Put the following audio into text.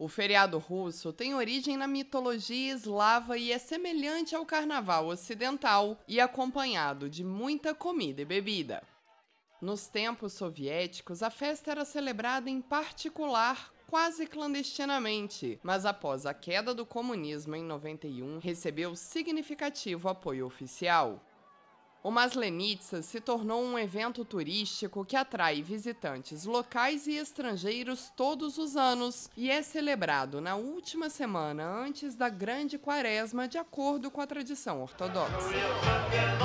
O feriado russo tem origem na mitologia eslava e é semelhante ao carnaval ocidental e acompanhado de muita comida e bebida. Nos tempos soviéticos, a festa era celebrada em particular quase clandestinamente, mas após a queda do comunismo em 91, recebeu significativo apoio oficial. O Maslenitsa se tornou um evento turístico que atrai visitantes locais e estrangeiros todos os anos e é celebrado na última semana antes da Grande Quaresma, de acordo com a tradição ortodoxa.